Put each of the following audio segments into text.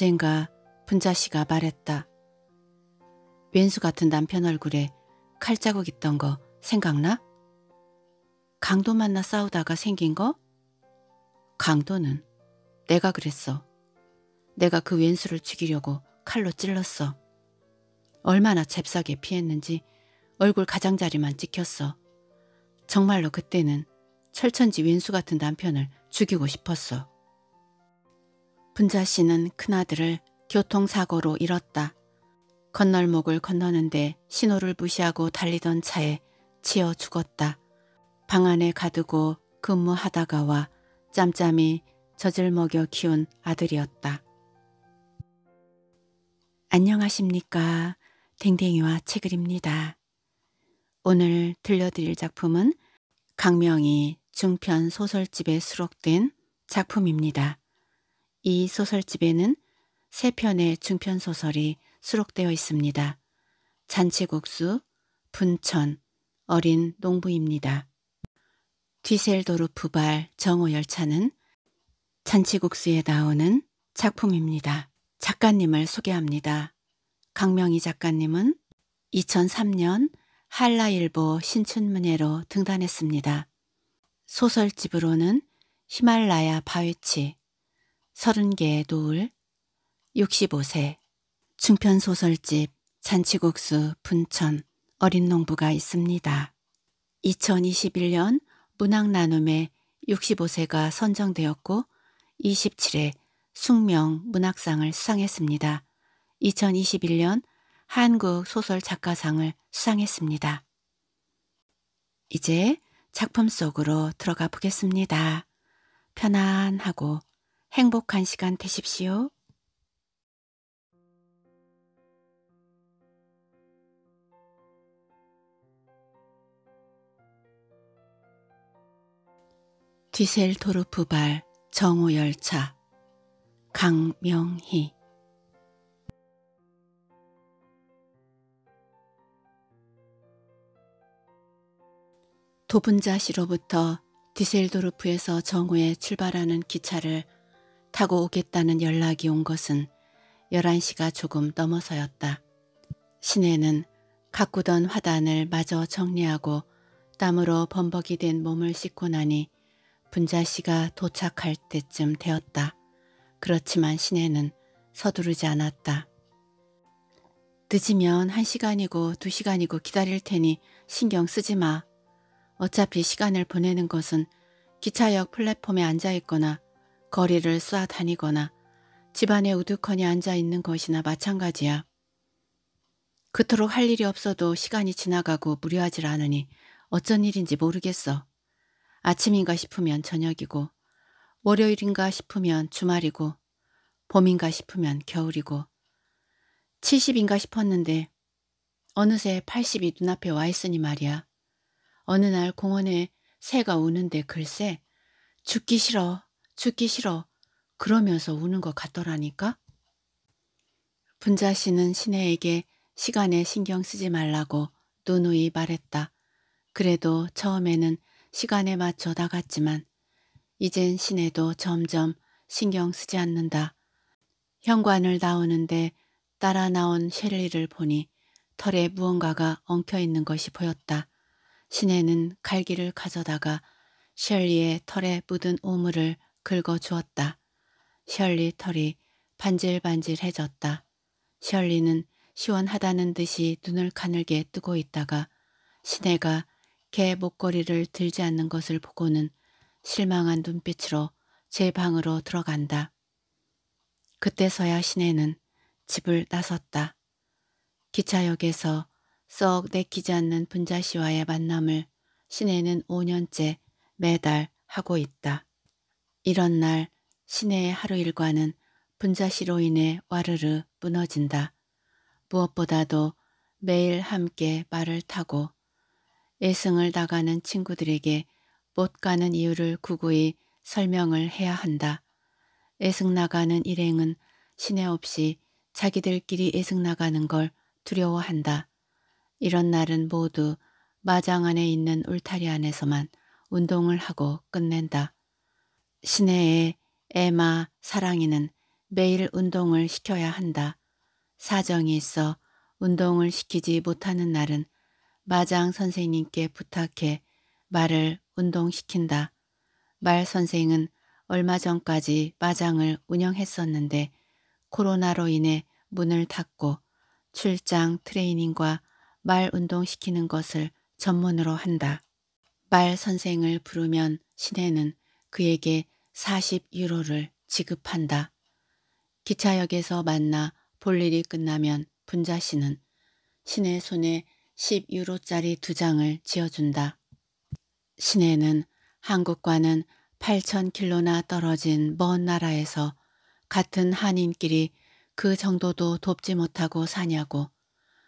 언젠가 분자 씨가 말했다. 왼수 같은 남편 얼굴에 칼자국 있던 거 생각나? 강도 만나 싸우다가 생긴 거? 강도는 내가 그랬어. 내가 그 왼수를 죽이려고 칼로 찔렀어. 얼마나 잽싸게 피했는지 얼굴 가장자리만 찍혔어. 정말로 그때는 철천지 왼수 같은 남편을 죽이고 싶었어. 분자 씨는 큰아들을 교통사고로 잃었다. 건널목을 건너는데 신호를 무시하고 달리던 차에 치여 죽었다. 방 안에 가두고 근무하다가 와 짬짬이 젖을 먹여 키운 아들이었다. 안녕하십니까. 댕댕이와 책을입니다. 오늘 들려드릴 작품은 강명희 중편 소설집에 수록된 작품입니다. 이 소설집에는 세 편의 중편 소설이 수록되어 있습니다. 잔치국수, 분천, 어린 농부입니다. 뒤셀도르프 발 정오열차는 잔치국수에 나오는 작품입니다. 작가님을 소개합니다. 강명희 작가님은 2003년 한라일보 신춘문예로 등단했습니다. 소설집으로는 히말라야 바위치, 서른 개의 노을, 65세, 중편소설집 잔치국수 분천 어린 농부가 있습니다. 2021년 문학 나눔에 65세가 선정되었고 27회 숙명 문학상을 수상했습니다. 2021년 한국 소설 작가상을 수상했습니다. 이제 작품 속으로 들어가 보겠습니다. 편안하고 행복한 시간 되십시오. 뒤셀토르프발 정오열차 강명희 도분자시로부터 디셀도르프에서 정오에 출발하는 기차를 타고 오겠다는 연락이 온 것은 11시가 조금 넘어서였다. 시내는 가꾸던 화단을 마저 정리하고 땀으로 범벅이 된 몸을 씻고 나니 분자씨가 도착할 때쯤 되었다. 그렇지만 시내는 서두르지 않았다. 늦으면 1시간이고 2시간이고 기다릴 테니 신경 쓰지 마. 어차피 시간을 보내는 것은 기차역 플랫폼에 앉아 있거나 거리를 쏴다니거나 집안에 우두커니 앉아있는 것이나 마찬가지야. 그토록 할 일이 없어도 시간이 지나가고 무료하질 않으니 어쩐 일인지 모르겠어. 아침인가 싶으면 저녁이고 월요일인가 싶으면 주말이고 봄인가 싶으면 겨울이고 70인가 싶었는데 어느새 80이 눈앞에 와 있으니 말이야. 어느 날 공원에 새가 우는데 글쎄 죽기 싫어 죽기 싫어. 그러면서 우는 것 같더라니까. 분자 씨는 시내에게 시간에 신경 쓰지 말라고 누누이 말했다. 그래도 처음에는 시간에 맞춰 나갔지만 이젠 시내도 점점 신경 쓰지 않는다. 현관을 나오는데 따라 나온 셸리를 보니 털에 무언가가 엉켜 있는 것이 보였다. 시내는 갈기를 가져다가 셸리의 털에 묻은 오물을 긁어주었다. 셜리 털이 반질반질해졌다. 셜리는 시원하다는 듯이 눈을 가늘게 뜨고 있다가 시내가 개 목걸이를 들지 않는 것을 보고는 실망한 눈빛으로 제 방으로 들어간다. 그때서야 시내는 집을 나섰다. 기차역에서 썩 내키지 않는 분자 씨와의 만남을 시내는 5년째 매달 하고 있다. 이런 날 시내의 하루 일과는 분자시로 인해 와르르 무너진다. 무엇보다도 매일 함께 말을 타고 예승을 나가는 친구들에게 못 가는 이유를 구구히 설명을 해야 한다. 예승 나가는 일행은 시내 없이 자기들끼리 예승 나가는 걸 두려워한다. 이런 날은 모두 마장 안에 있는 울타리 안에서만 운동을 하고 끝낸다. 시내에 애마 사랑이는 매일 운동을 시켜야 한다. 사정이 있어 운동을 시키지 못하는 날은 마장 선생님께 부탁해 말을 운동시킨다. 말 선생은 얼마 전까지 마장을 운영했었는데 코로나로 인해 문을 닫고 출장 트레이닝과 말 운동시키는 것을 전문으로 한다. 말 선생을 부르면 시내는 그에게 40유로를 지급한다. 기차역에서 만나 볼 일이 끝나면 분자 씨는 신의 손에 10유로짜리 두 장을 지어준다. 신혜는 한국과는 8,000킬로나 떨어진 먼 나라에서 같은 한인끼리 그 정도도 돕지 못하고 사냐고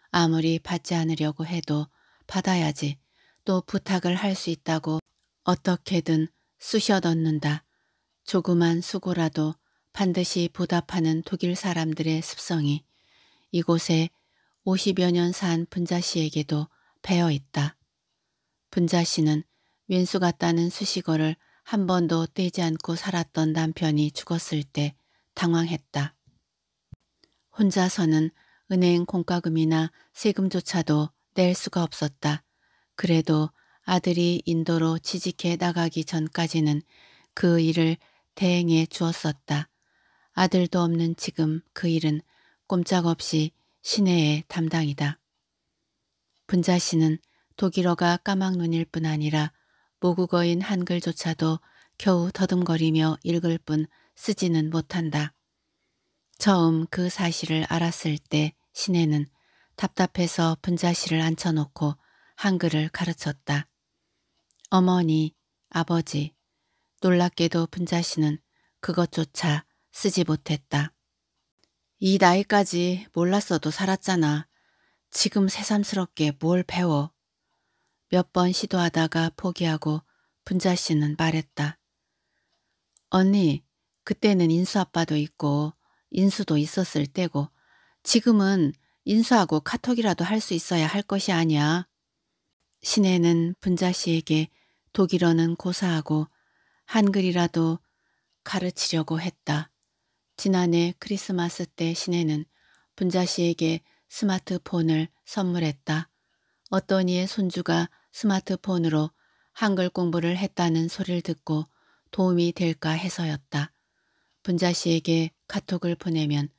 아무리 받지 않으려고 해도 받아야지 또 부탁을 할 수 있다고 어떻게든 쑤셔 넣는다. 조그만 수고라도 반드시 보답하는 독일 사람들의 습성이 이곳에 50여 년 산 분자씨에게도 배어 있다. 분자씨는 왼수 같다는 수식어를 한 번도 떼지 않고 살았던 남편이 죽었을 때 당황했다. 혼자서는 은행 공과금이나 세금조차도 낼 수가 없었다. 그래도 아들이 인도로 취직해 나가기 전까지는 그 일을 대행해 주었었다. 아들도 없는 지금 그 일은 꼼짝없이 시내의 담당이다. 분자 씨는 독일어가 까막눈일 뿐 아니라 모국어인 한글조차도 겨우 더듬거리며 읽을 뿐 쓰지는 못한다. 처음 그 사실을 알았을 때 시내는 답답해서 분자 씨를 앉혀놓고 한글을 가르쳤다. 어머니, 아버지, 놀랍게도 분자씨는 그것조차 쓰지 못했다. 이 나이까지 몰랐어도 살았잖아. 지금 새삼스럽게 뭘 배워. 몇 번 시도하다가 포기하고 분자씨는 말했다. 언니, 그때는 인수 아빠도 있고 인수도 있었을 때고 지금은 인수하고 카톡이라도 할 수 있어야 할 것이 아니야. 신혜는 분자씨에게 독일어는 고사하고 한글이라도 가르치려고 했다. 지난해 크리스마스 때 시내는 분자씨에게 스마트폰을 선물했다. 어떤 이의 손주가 스마트폰으로 한글 공부를 했다는 소리를 듣고 도움이 될까 해서였다. 분자씨에게 카톡을 보내면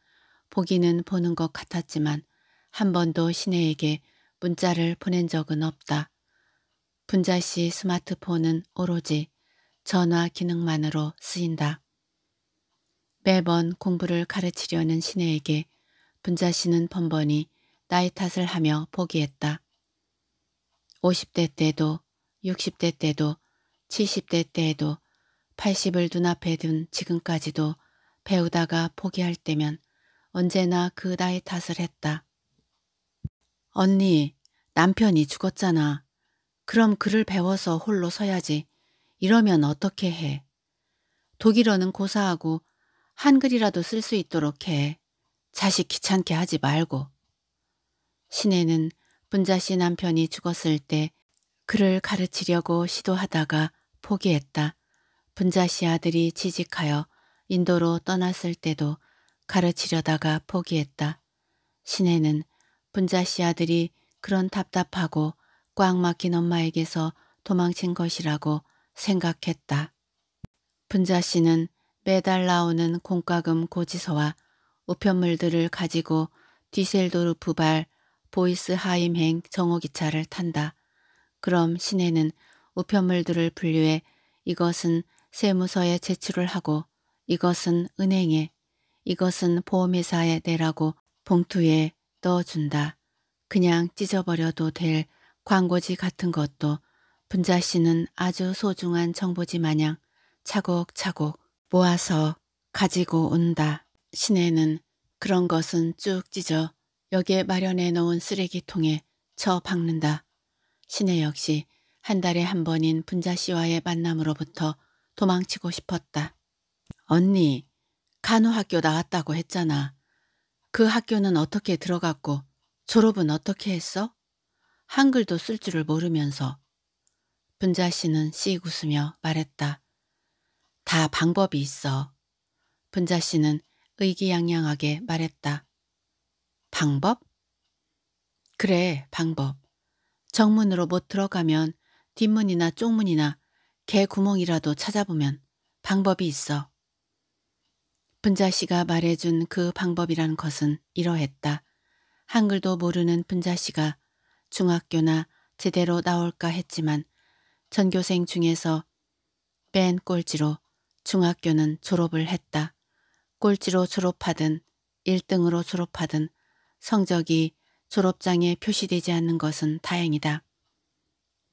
보기는 보는 것 같았지만 한 번도 시내에게 문자를 보낸 적은 없다. 분자 씨 스마트폰은 오로지 전화 기능만으로 쓰인다. 매번 공부를 가르치려는 시내에게 분자 씨는 번번이 나이 탓을 하며 포기했다. 50대 때도 60대 때도 70대 때에도 80을 눈앞에 둔 지금까지도 배우다가 포기할 때면 언제나 그 나이 탓을 했다. 언니, 남편이 죽었잖아. 그럼 그를 배워서 홀로 서야지. 이러면 어떻게 해? 독일어는 고사하고 한글이라도 쓸 수 있도록 해. 자식 귀찮게 하지 말고. 시내는 분자 씨 남편이 죽었을 때 그를 가르치려고 시도하다가 포기했다. 분자 씨 아들이 취직하여 인도로 떠났을 때도 가르치려다가 포기했다. 시내는 분자 씨 아들이 그런 답답하고 꽉 막힌 엄마에게서 도망친 것이라고 생각했다. 분자 씨는 매달 나오는 공과금 고지서와 우편물들을 가지고 디셀도르프 발 보이스하임행 정오기차를 탄다. 그럼 시내는 우편물들을 분류해 이것은 세무서에 제출을 하고 이것은 은행에 이것은 보험회사에 내라고 봉투에 넣어준다. 그냥 찢어버려도 될 광고지 같은 것도 분자 씨는 아주 소중한 정보지 마냥 차곡차곡 모아서 가지고 온다. 시내는 그런 것은 쭉 찢어 여기에 마련해 놓은 쓰레기통에 처 박는다. 시내 역시 한 달에 한 번인 분자 씨와의 만남으로부터 도망치고 싶었다. 언니, 간호학교 나왔다고 했잖아. 그 학교는 어떻게 들어갔고 졸업은 어떻게 했어? 한글도 쓸 줄을 모르면서 분자 씨는 씩 웃으며 말했다. 다 방법이 있어. 분자 씨는 의기양양하게 말했다. 방법? 그래, 방법. 정문으로 못 들어가면 뒷문이나 쪽문이나 개 구멍이라도 찾아보면 방법이 있어. 분자 씨가 말해준 그 방법이란 것은 이러했다. 한글도 모르는 분자 씨가 중학교나 제대로 나올까 했지만 전교생 중에서 뺀 꼴찌로 중학교는 졸업을 했다. 꼴찌로 졸업하든 1등으로 졸업하든 성적이 졸업장에 표시되지 않는 것은 다행이다.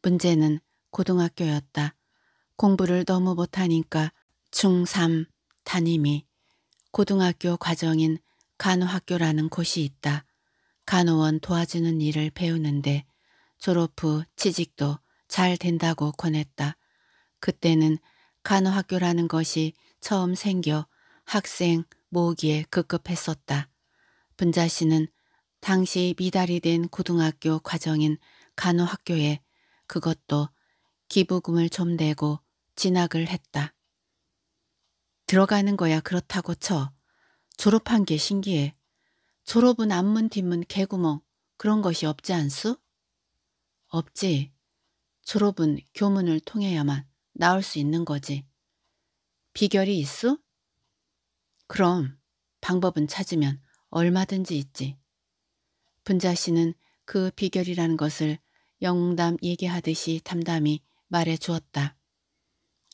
문제는 고등학교였다. 공부를 너무 못하니까 중3 담임이 고등학교 과정인 간호학교라는 곳이 있다. 간호원 도와주는 일을 배우는데 졸업 후 취직도 잘 된다고 권했다. 그때는 간호학교라는 것이 처음 생겨 학생 모으기에 급급했었다. 분자 씨는 당시 미달이 된 고등학교 과정인 간호학교에 그것도 기부금을 좀 내고 진학을 했다. 들어가는 거야 그렇다고 쳐. 졸업한 게 신기해. 졸업은 앞문 뒷문 개구멍 그런 것이 없지 않수? 없지. 졸업은 교문을 통해야만 나올 수 있는 거지. 비결이 있수? 그럼 방법은 찾으면 얼마든지 있지. 분자 씨는 그 비결이라는 것을 영웅담 얘기하듯이 담담히 말해 주었다.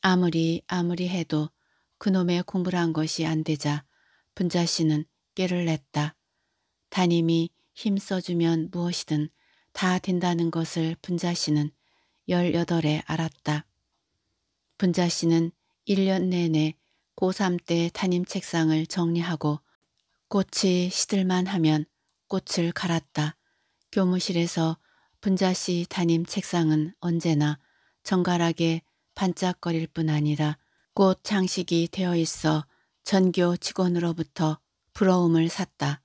아무리 아무리 해도 그놈의 공부를 한 것이 안 되자 분자 씨는 깨를 냈다. 담임이 힘써주면 무엇이든 다 된다는 것을 분자씨는 18에 알았다. 분자씨는 1년 내내 고3 때 담임 책상을 정리하고 꽃이 시들만 하면 꽃을 갈았다. 교무실에서 분자씨 담임 책상은 언제나 정갈하게 반짝거릴 뿐 아니라 꽃 장식이 되어 있어 전교 직원으로부터 부러움을 샀다.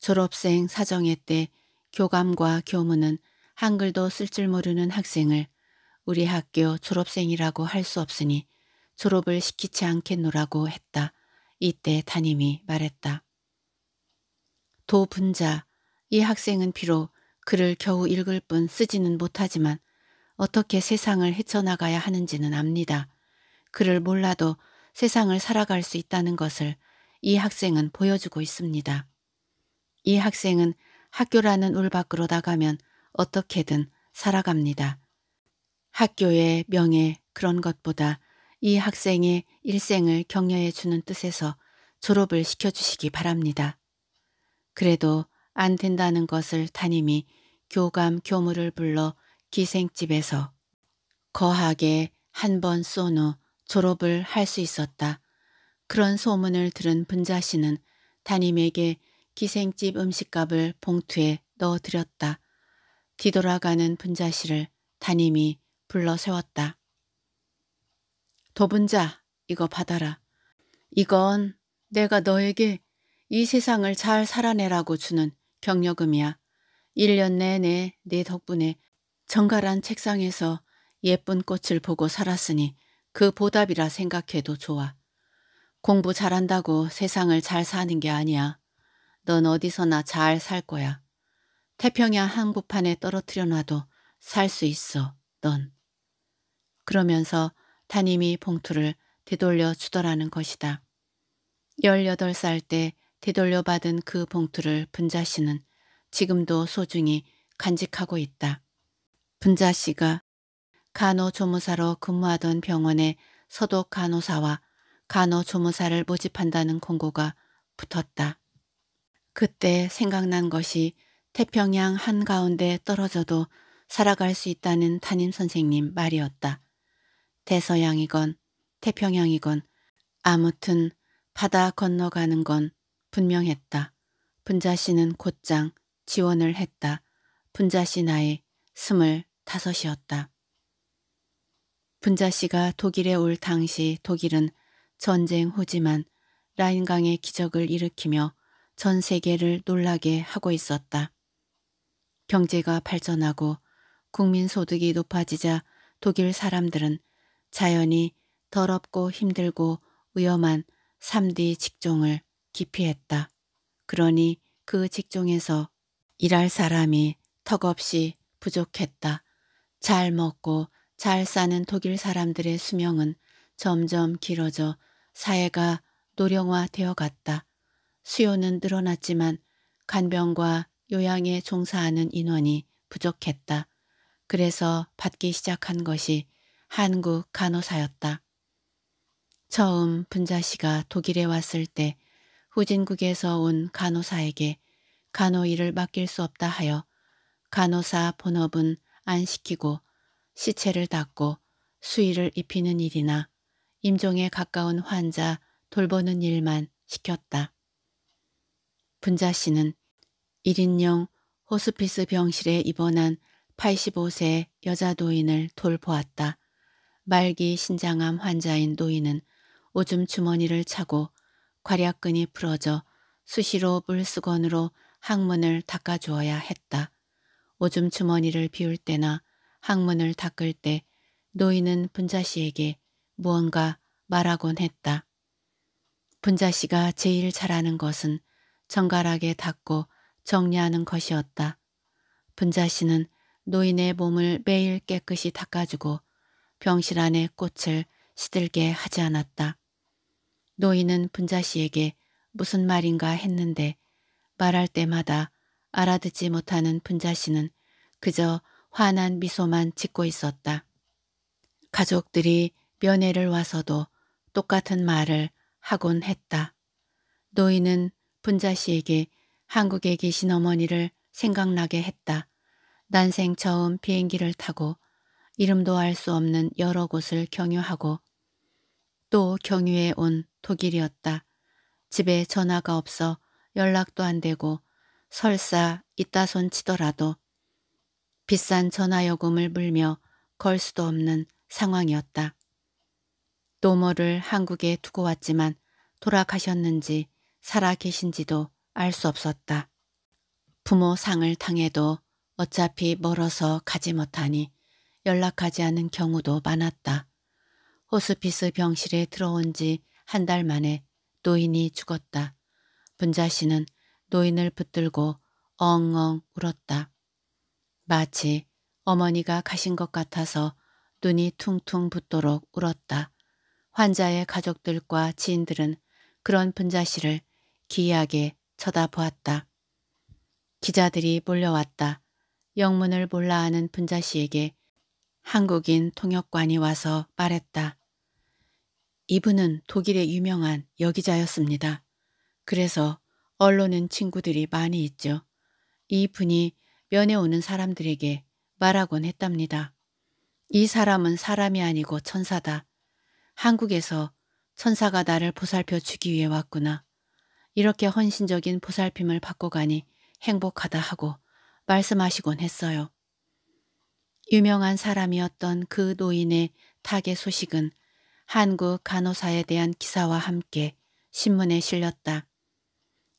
졸업생 사정회 때 교감과 교무는 한글도 쓸 줄 모르는 학생을 우리 학교 졸업생이라고 할 수 없으니 졸업을 시키지 않겠노라고 했다. 이때 담임이 말했다. 도분자, 이 학생은 비록 글을 겨우 읽을 뿐 쓰지는 못하지만 어떻게 세상을 헤쳐나가야 하는지는 압니다. 글을 몰라도 세상을 살아갈 수 있다는 것을 이 학생은 보여주고 있습니다. 이 학생은 학교라는 울 밖으로 나가면 어떻게든 살아갑니다. 학교의 명예 그런 것보다 이 학생의 일생을 격려해 주는 뜻에서 졸업을 시켜주시기 바랍니다. 그래도 안 된다는 것을 담임이 교감 교무를 불러 기생집에서 거하게 한 번 쏜 후 졸업을 할 수 있었다. 그런 소문을 들은 분자 씨는 담임에게 기생집 음식값을 봉투에 넣어드렸다. 뒤돌아가는 분자실을 담임이 불러 세웠다. 도분자 이거 받아라. 이건 내가 너에게 이 세상을 잘 살아내라고 주는 경력금이야. 1년 내내 내 네 덕분에 정갈한 책상에서 예쁜 꽃을 보고 살았으니 그 보답이라 생각해도 좋아. 공부 잘한다고 세상을 잘 사는 게 아니야. 넌 어디서나 잘 살 거야. 태평양 항구판에 떨어뜨려 놔도 살 수 있어, 넌. 그러면서 담임이 봉투를 되돌려 주더라는 것이다. 18살 때 되돌려받은 그 봉투를 분자 씨는 지금도 소중히 간직하고 있다. 분자 씨가 간호조무사로 근무하던 병원에 서독 간호사와 간호조무사를 모집한다는 공고가 붙었다. 그때 생각난 것이 태평양 한가운데 떨어져도 살아갈 수 있다는 담임 선생님 말이었다. 대서양이건 태평양이건 아무튼 바다 건너가는 건 분명했다. 분자 씨는 곧장 지원을 했다. 분자 씨 나이 스물 다섯이었다. 분자 씨가 독일에 올 당시 독일은 전쟁 후지만 라인강의 기적을 일으키며 전 세계를 놀라게 하고 있었다. 경제가 발전하고 국민 소득이 높아지자 독일 사람들은 자연히 더럽고 힘들고 위험한 3D 직종을 기피했다. 그러니 그 직종에서 일할 사람이 턱없이 부족했다. 잘 먹고 잘 사는 독일 사람들의 수명은 점점 길어져 사회가 노령화되어 갔다. 수요는 늘어났지만 간병과 요양에 종사하는 인원이 부족했다. 그래서 받기 시작한 것이 한국 간호사였다. 처음 분자 씨가 독일에 왔을 때 후진국에서 온 간호사에게 간호 일을 맡길 수 없다 하여 간호사 본업은 안 시키고 시체를 닦고 수의를 입히는 일이나 임종에 가까운 환자 돌보는 일만 시켰다. 분자 씨는 1인용 호스피스 병실에 입원한 85세 여자 노인을 돌보았다. 말기 신장암 환자인 노인은 오줌 주머니를 차고 괄약근이 풀어져 수시로 물수건으로 항문을 닦아주어야 했다. 오줌 주머니를 비울 때나 항문을 닦을 때 노인은 분자 씨에게 무언가 말하곤 했다. 분자 씨가 제일 잘하는 것은 정갈하게 닦고 정리하는 것이었다. 분자씨는 노인의 몸을 매일 깨끗이 닦아주고 병실 안에 꽃을 시들게 하지 않았다. 노인은 분자씨에게 무슨 말인가 했는데 말할 때마다 알아듣지 못하는 분자씨는 그저 환한 미소만 짓고 있었다. 가족들이 면회를 와서도 똑같은 말을 하곤 했다. 노인은 분자 씨에게 한국에 계신 어머니를 생각나게 했다. 난생 처음 비행기를 타고 이름도 알 수 없는 여러 곳을 경유하고 또 경유해 온 독일이었다. 집에 전화가 없어 연락도 안 되고 설사 이따손 치더라도 비싼 전화요금을 물며 걸 수도 없는 상황이었다. 노모를 한국에 두고 왔지만 돌아가셨는지 살아 계신지도 알 수 없었다. 부모 상을 당해도 어차피 멀어서 가지 못하니 연락하지 않은 경우도 많았다. 호스피스 병실에 들어온 지 한 달 만에 노인이 죽었다. 분자씨는 노인을 붙들고 엉엉 울었다. 마치 어머니가 가신 것 같아서 눈이 퉁퉁 붓도록 울었다. 환자의 가족들과 지인들은 그런 분자씨를 기이하게 쳐다보았다. 기자들이 몰려왔다. 영문을 몰라 하는 분자씨에게 한국인 통역관이 와서 말했다. 이분은 독일의 유명한 여기자였습니다. 그래서 언론은 친구들이 많이 있죠. 이분이 면회 오는 사람들에게 말하곤 했답니다. 이 사람은 사람이 아니고 천사다. 한국에서 천사가 나를 보살펴 주기 위해 왔구나. 이렇게 헌신적인 보살핌을 받고 가니 행복하다 하고 말씀하시곤 했어요. 유명한 사람이었던 그 노인의 타계 소식은 한국 간호사에 대한 기사와 함께 신문에 실렸다.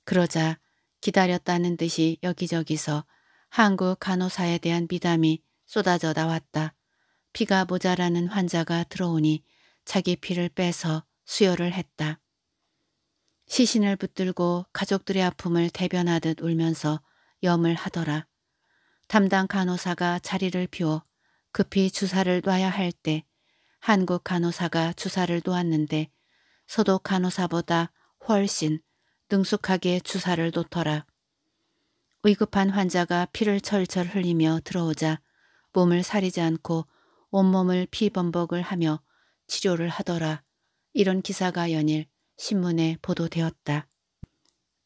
그러자 기다렸다는 듯이 여기저기서 한국 간호사에 대한 미담이 쏟아져 나왔다. 피가 모자라는 환자가 들어오니 자기 피를 빼서 수혈을 했다. 시신을 붙들고 가족들의 아픔을 대변하듯 울면서 염을 하더라. 담당 간호사가 자리를 비워 급히 주사를 놔야 할 때 한국 간호사가 주사를 놓았는데 서독 간호사보다 훨씬 능숙하게 주사를 놓더라. 위급한 환자가 피를 철철 흘리며 들어오자 몸을 사리지 않고 온몸을 피범벅을 하며 치료를 하더라. 이런 기사가 연일 신문에 보도되었다.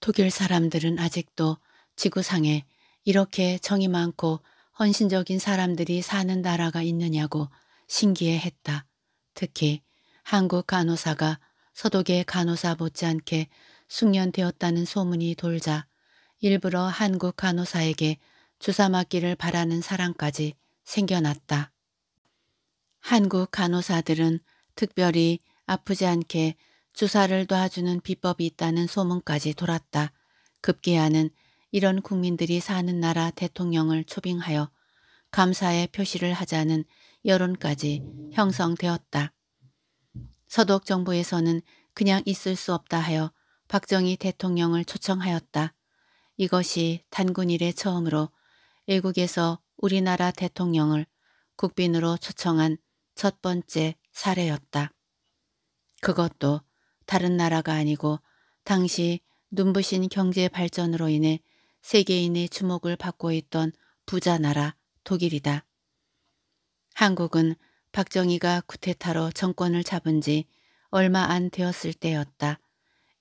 독일 사람들은 아직도 지구상에 이렇게 정이 많고 헌신적인 사람들이 사는 나라가 있느냐고 신기해 했다. 특히 한국 간호사가 서독의 간호사 못지않게 숙련되었다는 소문이 돌자 일부러 한국 간호사에게 주사 맞기를 바라는 사람까지 생겨났다. 한국 간호사들은 특별히 아프지 않게 주사를 놔주는 비법이 있다는 소문까지 돌았다. 급기야는 이런 국민들이 사는 나라 대통령을 초빙하여 감사의 표시를 하자는 여론까지 형성되었다. 서독 정부에서는 그냥 있을 수 없다 하여 박정희 대통령을 초청하였다. 이것이 단군 일의 처음으로 외국에서 우리나라 대통령을 국빈으로 초청한 첫 번째 사례였다. 그것도 다른 나라가 아니고 당시 눈부신 경제 발전으로 인해 세계인의 주목을 받고 있던 부자 나라 독일이다. 한국은 박정희가 쿠테타로 정권을 잡은 지 얼마 안 되었을 때였다.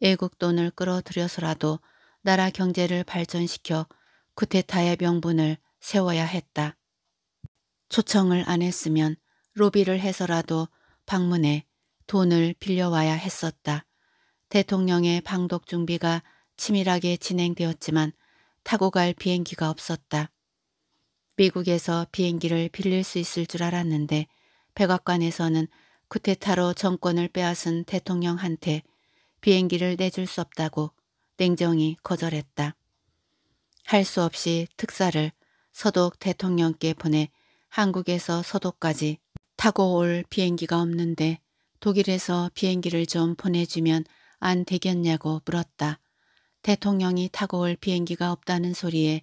애국 돈을 끌어들여서라도 나라 경제를 발전시켜 쿠테타의 명분을 세워야 했다. 초청을 안 했으면 로비를 해서라도 방문해 돈을 빌려와야 했었다. 대통령의 방독 준비가 치밀하게 진행되었지만 타고 갈 비행기가 없었다. 미국에서 비행기를 빌릴 수 있을 줄 알았는데 백악관에서는 쿠테타로 정권을 빼앗은 대통령한테 비행기를 내줄 수 없다고 냉정히 거절했다. 할 수 없이 특사를 서독 대통령께 보내 한국에서 서독까지 타고 올 비행기가 없는데 독일에서 비행기를 좀 보내주면 안 되겠냐고 물었다. 대통령이 타고 올 비행기가 없다는 소리에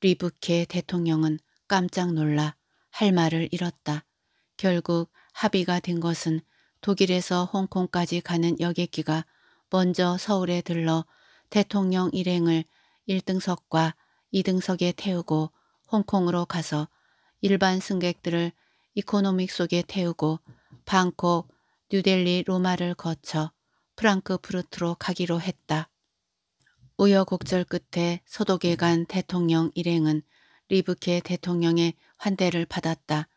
리부케 대통령은 깜짝 놀라 할 말을 잃었다. 결국 합의가 된 것은 독일에서 홍콩까지 가는 여객기가 먼저 서울에 들러 대통령 일행을 1등석과 2등석에 태우고 홍콩으로 가서 일반 승객들을 이코노믹 속에 태우고 방콕 뉴델리 로마를 거쳐 프랑크푸르트로 가기로 했다. 우여곡절 끝에 서독에 간 대통령 일행은 리브케 대통령의 환대를 받았다.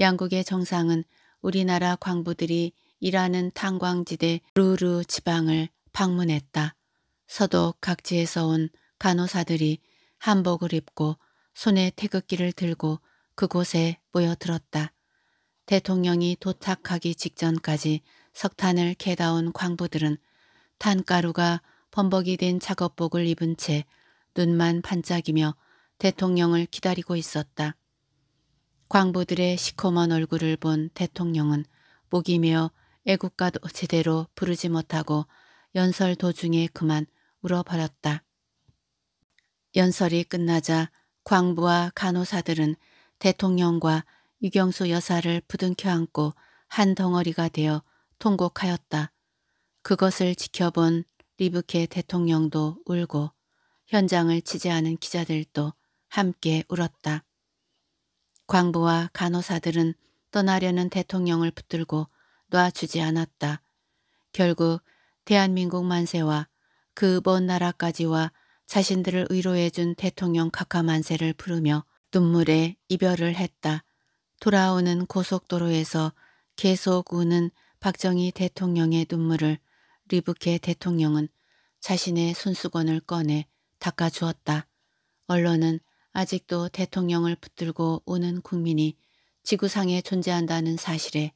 양국의 정상은 우리나라 광부들이 일하는 탄광지대 루루 지방을 방문했다. 서독 각지에서 온 간호사들이 한복을 입고 손에 태극기를 들고 그곳에 모여들었다. 대통령이 도착하기 직전까지 석탄을 캐다온 광부들은 탄가루가 범벅이 된 작업복을 입은 채 눈만 반짝이며 대통령을 기다리고 있었다. 광부들의 시커먼 얼굴을 본 대통령은 목이 메어 애국가도 제대로 부르지 못하고 연설 도중에 그만 울어버렸다. 연설이 끝나자 광부와 간호사들은 대통령과 유경수 여사를 부둥켜 안고 한 덩어리가 되어 통곡하였다. 그것을 지켜본 리브케 대통령도 울고 현장을 취재하는 기자들도 함께 울었다. 광부와 간호사들은 떠나려는 대통령을 붙들고 놔주지 않았다. 결국 대한민국 만세와 그 먼 나라까지와 자신들을 위로해준 대통령 카카 만세를 부르며 눈물에 이별을 했다. 돌아오는 고속도로에서 계속 우는 박정희 대통령의 눈물을 리부케 대통령은 자신의 손수건을 꺼내 닦아주었다. 언론은 아직도 대통령을 붙들고 우는 국민이 지구상에 존재한다는 사실에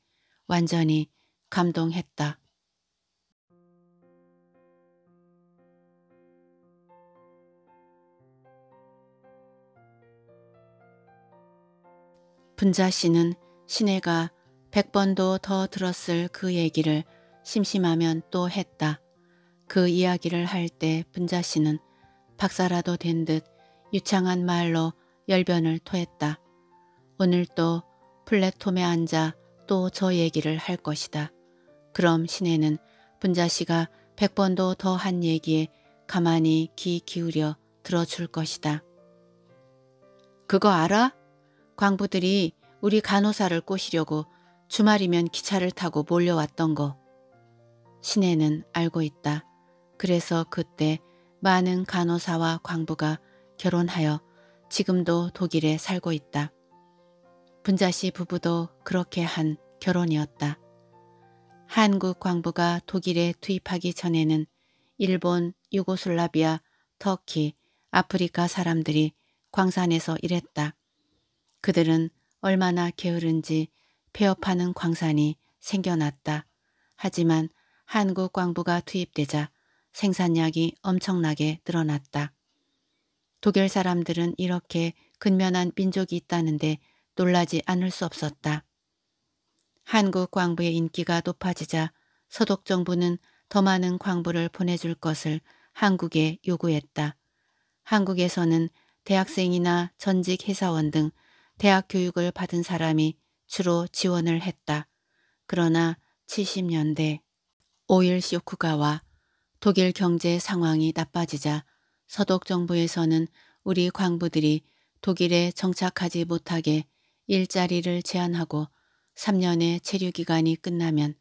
완전히 감동했다. 분자 씨는 시내가 백번도더 들었을 그 얘기를 심심하면 또 했다. 그 이야기를 할 때 분자 씨는 박사라도 된 듯 유창한 말로 열변을 토했다. 오늘 도 플랫폼에 앉아 또 저 얘기를 할 것이다. 그럼 시내는 분자 씨가 백번도 더 한 얘기에 가만히 귀 기울여 들어줄 것이다. 그거 알아? 광부들이 우리 간호사를 꼬시려고 주말이면 기차를 타고 몰려왔던 거. 시내는 알고 있다. 그래서 그때 많은 간호사와 광부가 결혼하여 지금도 독일에 살고 있다. 분자씨 부부도 그렇게 한 결혼이었다. 한국 광부가 독일에 투입하기 전에는 일본, 유고슬라비아, 터키, 아프리카 사람들이 광산에서 일했다. 그들은 얼마나 게으른지 폐업하는 광산이 생겨났다. 하지만 한국 광부가 투입되자 생산량이 엄청나게 늘어났다. 독일 사람들은 이렇게 근면한 민족이 있다는데 놀라지 않을 수 없었다. 한국 광부의 인기가 높아지자 서독 정부는 더 많은 광부를 보내줄 것을 한국에 요구했다. 한국에서는 대학생이나 전직 회사원 등 대학 교육을 받은 사람이 주로 지원을 했다. 그러나 70년대 오일 쇼크가와 독일 경제 상황이 나빠지자 서독 정부에서는 우리 광부들이 독일에 정착하지 못하게 일자리를 제한하고 3년의 체류 기간이 끝나면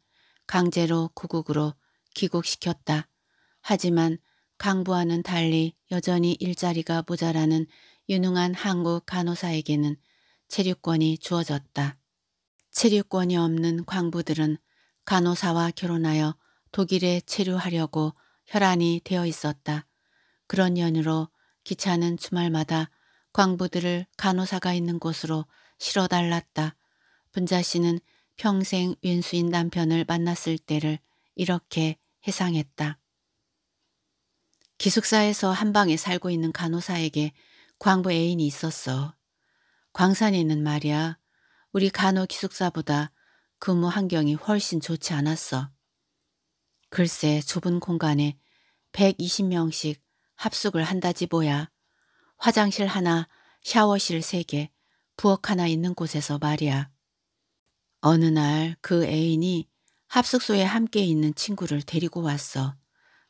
강제로 고국으로 귀국시켰다. 하지만 강부와는 달리 여전히 일자리가 모자라는 유능한 한국 간호사에게는 체류권이 주어졌다. 체류권이 없는 광부들은 간호사와 결혼하여 독일에 체류하려고 혈안이 되어 있었다. 그런 연유로 기차는 주말마다 광부들을 간호사가 있는 곳으로 실어 달랐다. 분자 씨는 평생 윈수인 남편을 만났을 때를 이렇게 해상했다. 기숙사에서 한 방에 살고 있는 간호사에게 광부 애인이 있었어. 광산에는 말이야 우리 간호 기숙사보다 근무 환경이 훨씬 좋지 않았어. 글쎄 좁은 공간에 120명씩 합숙을 한다지 뭐야. 화장실 하나, 샤워실 세 개, 부엌 하나 있는 곳에서 말이야. 어느 날 그 애인이 합숙소에 함께 있는 친구를 데리고 왔어.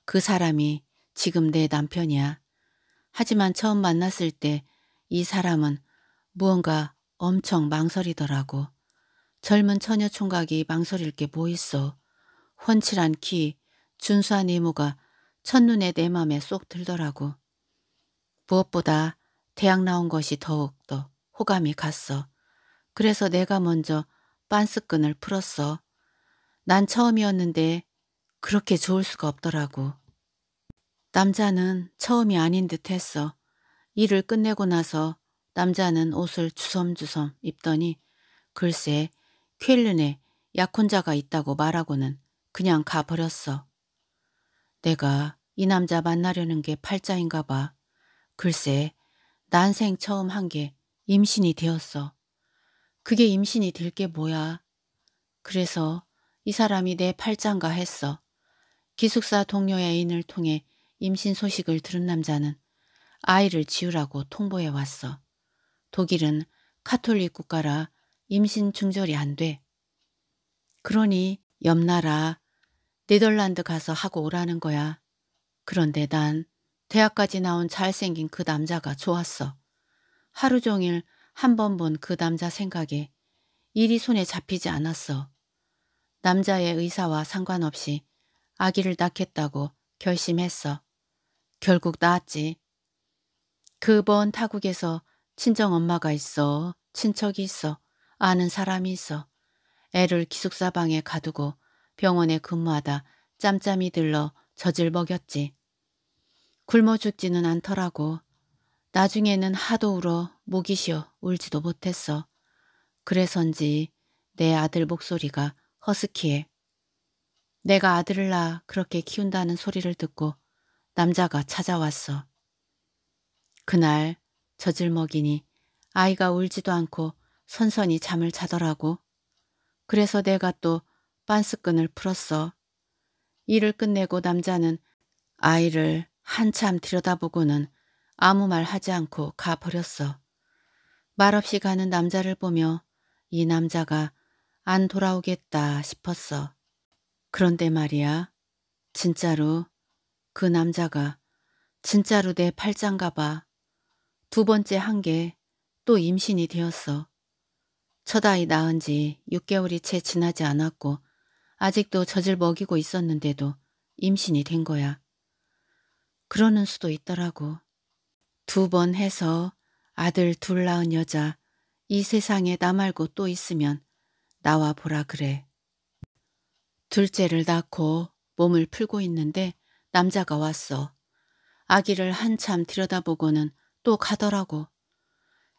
그 사람이 지금 내 남편이야. 하지만 처음 만났을 때 이 사람은 무언가 엄청 망설이더라고. 젊은 처녀 총각이 망설일 게 뭐 있어. 훤칠한 키, 준수한 이모가 첫눈에 내 맘에 쏙 들더라고. 무엇보다 대학 나온 것이 더욱더 호감이 갔어. 그래서 내가 먼저 빤스끈을 풀었어. 난 처음이었는데 그렇게 좋을 수가 없더라고. 남자는 처음이 아닌 듯 했어. 일을 끝내고 나서 남자는 옷을 주섬주섬 입더니 글쎄 쾰른에 약혼자가 있다고 말하고는 그냥 가버렸어. 내가 이 남자 만나려는 게 팔자인가 봐. 글쎄 난생 처음 한 게 임신이 되었어. 그게 임신이 될 게 뭐야. 그래서 이 사람이 내 팔짱가 했어. 기숙사 동료 애인을 통해 임신 소식을 들은 남자는 아이를 지우라고 통보해 왔어. 독일은 카톨릭 국가라 임신 중절이안 돼. 그러니 옆 나라 네덜란드 가서 하고 오라는 거야. 그런데 난 대학까지 나온 잘생긴 그 남자가 좋았어. 하루 종일 한 번 본 그 남자 생각에 일이 손에 잡히지 않았어. 남자의 의사와 상관없이 아기를 낳겠다고 결심했어. 결국 낳았지. 그 번 타국에서 친정 엄마가 있어. 친척이 있어. 아는 사람이 있어. 애를 기숙사 방에 가두고 병원에 근무하다 짬짬이 들러 젖을 먹였지. 굶어 죽지는 않더라고. 나중에는 하도 울어 목이 쉬어 울지도 못했어. 그래서인지 내 아들 목소리가 허스키해. 내가 아들을 낳아 그렇게 키운다는 소리를 듣고 남자가 찾아왔어. 그날 젖을 먹이니 아이가 울지도 않고 선선히 잠을 자더라고. 그래서 내가 또 빤스끈을 풀었어. 일을 끝내고 남자는 아이를 한참 들여다보고는 아무 말 하지 않고 가버렸어. 말없이 가는 남자를 보며 이 남자가 안 돌아오겠다 싶었어. 그런데 말이야 진짜로 그 남자가 진짜로 내 팔짱 가봐 두 번째 한게또 임신이 되었어. 첫 아이 낳은 지 6개월이 채 지나지 않았고 아직도 젖을 먹이고 있었는데도 임신이 된 거야. 그러는 수도 있더라고. 두 번 해서 아들 둘 낳은 여자 이 세상에 나 말고 또 있으면 나와 보라 그래. 둘째를 낳고 몸을 풀고 있는데 남자가 왔어. 아기를 한참 들여다보고는 또 가더라고.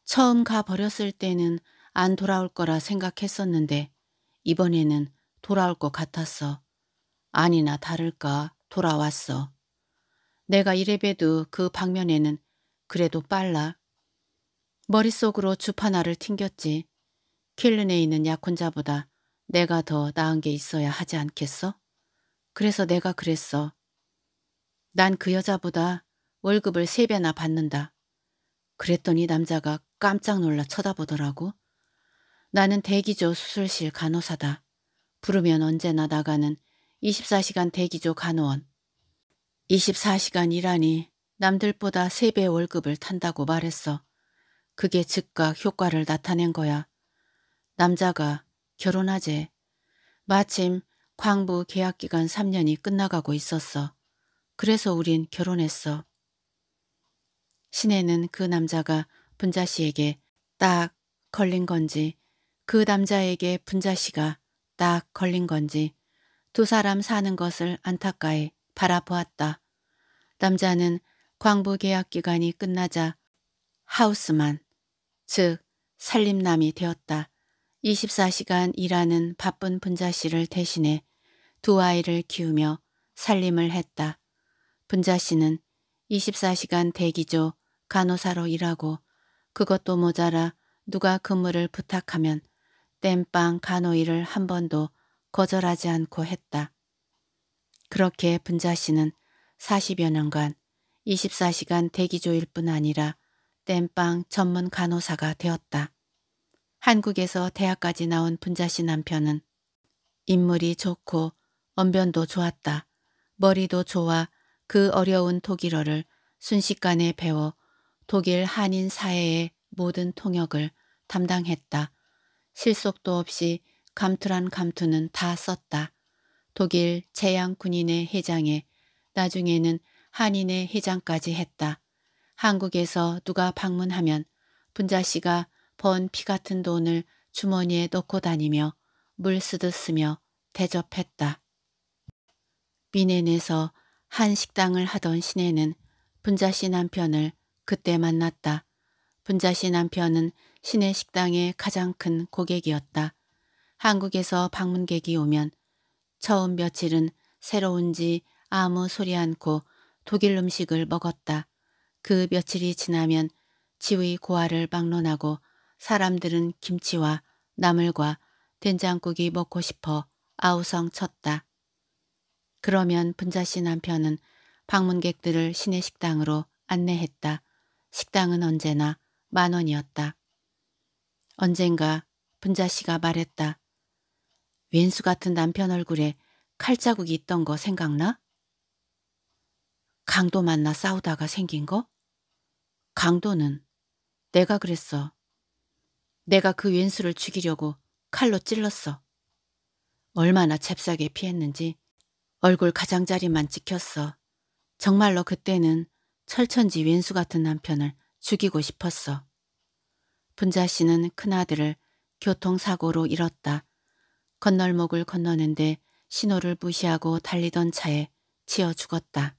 처음 가버렸을 때는 안 돌아올 거라 생각했었는데 이번에는 돌아올 것 같았어. 아니나 다를까 돌아왔어. 내가 이래봬도 그 방면에는 그래도 빨라. 머릿속으로 주파나를 튕겼지. 킬른에 있는 약혼자보다 내가 더 나은 게 있어야 하지 않겠어? 그래서 내가 그랬어. 난 그 여자보다 월급을 세배나 받는다. 그랬더니 남자가 깜짝 놀라 쳐다보더라고. 나는 대기조 수술실 간호사다. 부르면 언제나 나가는 24시간 대기조 간호원. 24시간 이라니 남들보다 3배 월급을 탄다고 말했어. 그게 즉각 효과를 나타낸 거야. 남자가 결혼하재. 마침 광부 계약기간 3년이 끝나가고 있었어. 그래서 우린 결혼했어. 시내는 그 남자가 분자 씨에게 딱 걸린 건지 그 남자에게 분자 씨가 딱 걸린 건지 두 사람 사는 것을 안타까이 바라보았다. 남자는 광부 계약 기간이 끝나자 하우스만, 즉 살림남이 되었다. 24시간 일하는 바쁜 분자 씨를 대신해 두 아이를 키우며 살림을 했다. 분자 씨는 24시간 대기조 간호사로 일하고 그것도 모자라 누가 근무를 부탁하면 땜빵 간호일을 한 번도 거절하지 않고 했다. 그렇게 분자 씨는 40여 년간 24시간 대기조일 뿐 아니라 땜빵 전문 간호사가 되었다. 한국에서 대학까지 나온 분자 씨 남편은 인물이 좋고 언변도 좋았다. 머리도 좋아 그 어려운 독일어를 순식간에 배워 독일 한인 사회의 모든 통역을 담당했다. 실속도 없이 감투란 감투는 다 썼다. 독일 재양 군인의 회장에 나중에는 한인의 회장까지 했다. 한국에서 누가 방문하면 분자씨가 번 피 같은 돈을 주머니에 넣고 다니며 물 쓰듯 쓰며 대접했다. 미넨에서 한 식당을 하던 시내는 분자 씨 남편을 그때 만났다. 분자 씨 남편은 시내 식당의 가장 큰 고객이었다. 한국에서 방문객이 오면 처음 며칠은 새로운지 아무 소리 않고 독일 음식을 먹었다. 그 며칠이 지나면 지의 고아를 막론하고 사람들은 김치와 나물과 된장국이 먹고 싶어 아우성 쳤다. 그러면 분자 씨 남편은 방문객들을 시내 식당으로 안내했다. 식당은 언제나 만 원이었다. 언젠가 분자 씨가 말했다. 왼수 같은 남편 얼굴에 칼자국이 있던 거 생각나? 강도 만나 싸우다가 생긴 거? 강도는 내가 그랬어. 내가 그 왼수를 죽이려고 칼로 찔렀어. 얼마나 잽싸게 피했는지 얼굴 가장자리만 찍혔어. 정말로 그때는 철천지 왼수 같은 남편을 죽이고 싶었어. 분자 씨는 큰아들을 교통사고로 잃었다. 건널목을 건너는데 신호를 무시하고 달리던 차에 치어 죽었다.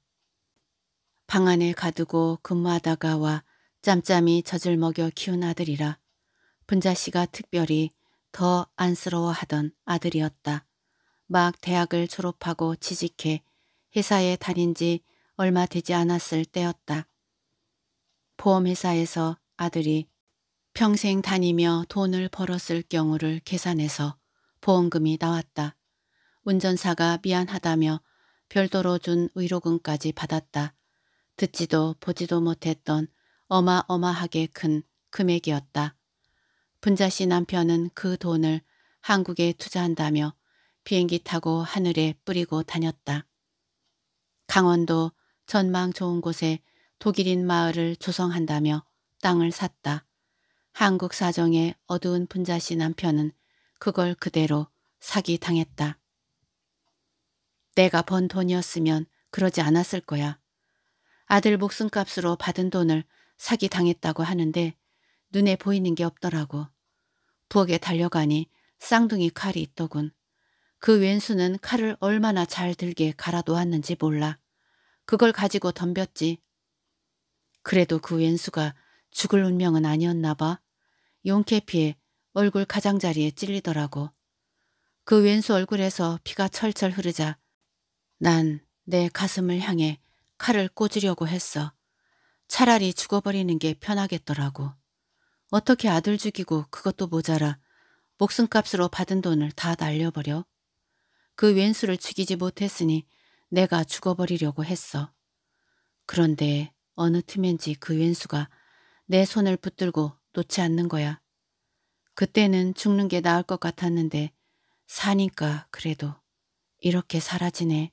방 안에 가두고 근무하다가 와 짬짬이 젖을 먹여 키운 아들이라 분자 씨가 특별히 더 안쓰러워하던 아들이었다. 막 대학을 졸업하고 취직해 회사에 다닌 지 얼마 되지 않았을 때였다. 보험회사에서 아들이 평생 다니며 돈을 벌었을 경우를 계산해서 보험금이 나왔다. 운전사가 미안하다며 별도로 준 위로금까지 받았다. 듣지도 보지도 못했던 어마어마하게 큰 금액이었다. 분자 씨 남편은 그 돈을 한국에 투자한다며 비행기 타고 하늘에 뿌리고 다녔다. 강원도 전망 좋은 곳에 독일인 마을을 조성한다며 땅을 샀다. 한국 사정의 어두운 분자씨 남편은 그걸 그대로 사기당했다. 내가 번 돈이었으면 그러지 않았을 거야. 아들 목숨값으로 받은 돈을 사기당했다고 하는데 눈에 보이는 게 없더라고. 부엌에 달려가니 쌍둥이 칼이 있더군. 그 왼수는 칼을 얼마나 잘 들게 갈아놓았는지 몰라. 그걸 가지고 덤볐지. 그래도 그 왼수가 죽을 운명은 아니었나 봐. 용케피에 얼굴 가장자리에 찔리더라고. 그 왼수 얼굴에서 피가 철철 흐르자 난 내 가슴을 향해 칼을 꽂으려고 했어. 차라리 죽어버리는 게 편하겠더라고. 어떻게 아들 죽이고 그것도 모자라 목숨값으로 받은 돈을 다 날려버려? 그 왼수를 죽이지 못했으니 내가 죽어버리려고 했어. 그런데 어느 틈엔지 그 왼수가 내 손을 붙들고 놓지 않는 거야. 그때는 죽는 게 나을 것 같았는데 사니까 그래도 이렇게 사라지네.